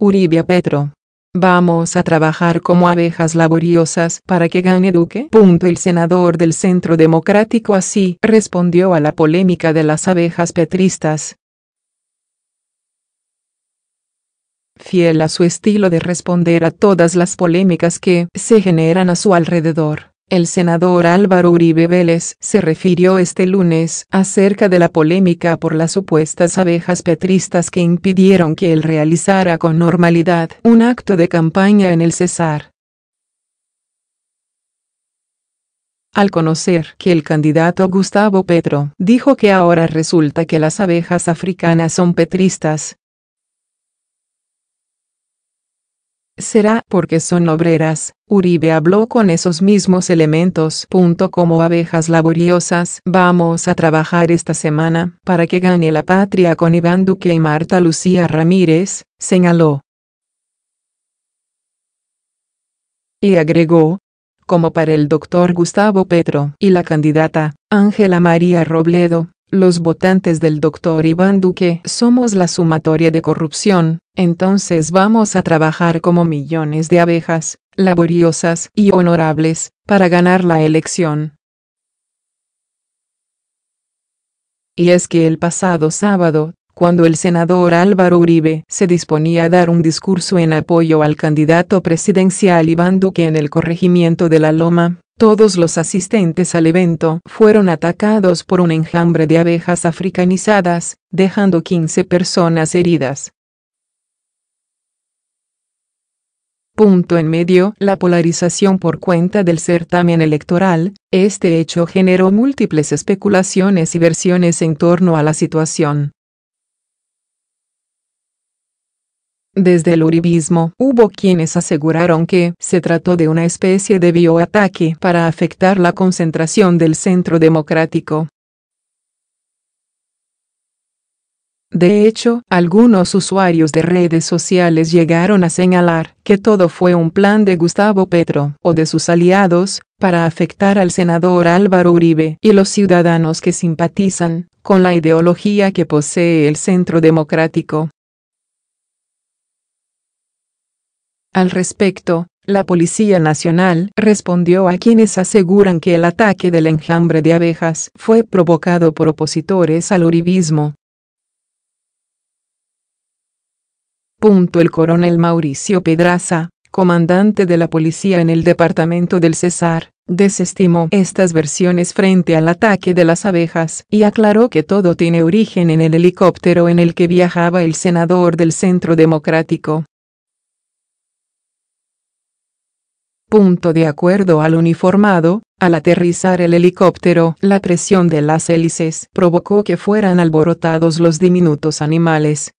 Uribia Petro. Vamos a trabajar como abejas laboriosas para que gane Duque. El senador del Centro Democrático así respondió a la polémica de las abejas petristas. Fiel a su estilo de responder a todas las polémicas que se generan a su alrededor. El senador Álvaro Uribe Vélez se refirió este lunes acerca de la polémica por las supuestas abejas petristas que impidieron que él realizara con normalidad un acto de campaña en el Cesar. Al conocer que el candidato Gustavo Petro dijo que ahora resulta que las abejas africanas son petristas, será porque son obreras. Uribe habló con esos mismos elementos. como abejas laboriosas, vamos a trabajar esta semana para que gane la patria con Iván Duque y Marta Lucía Ramírez, señaló. Y agregó, como para el doctor Gustavo Petro y la candidata, Ángela María Robledo, los votantes del doctor Iván Duque somos la sumatoria de corrupción, entonces vamos a trabajar como millones de abejas, laboriosas y honorables, para ganar la elección. Y es que el pasado sábado, cuando el senador Álvaro Uribe se disponía a dar un discurso en apoyo al candidato presidencial Iván Duque en el corregimiento de La Loma, todos los asistentes al evento fueron atacados por un enjambre de abejas africanizadas, dejando 15 personas heridas. Punto en medio, la polarización por cuenta del certamen electoral, este hecho generó múltiples especulaciones y versiones en torno a la situación. Desde el uribismo hubo quienes aseguraron que se trató de una especie de bioataque para afectar la concentración del centro democrático. De hecho, algunos usuarios de redes sociales llegaron a señalar que todo fue un plan de Gustavo Petro o de sus aliados para afectar al senador Álvaro Uribe y los ciudadanos que simpatizan con la ideología que posee el centro democrático. Al respecto, la Policía Nacional respondió a quienes aseguran que el ataque del enjambre de abejas fue provocado por opositores al uribismo. el coronel Mauricio Pedraza, comandante de la policía en el departamento del Cesar, desestimó estas versiones frente al ataque de las abejas y aclaró que todo tiene origen en el helicóptero en el que viajaba el senador del Centro Democrático. Punto de acuerdo al uniformado, al aterrizar el helicóptero, la presión de las hélices provocó que fueran alborotados los diminutos animales,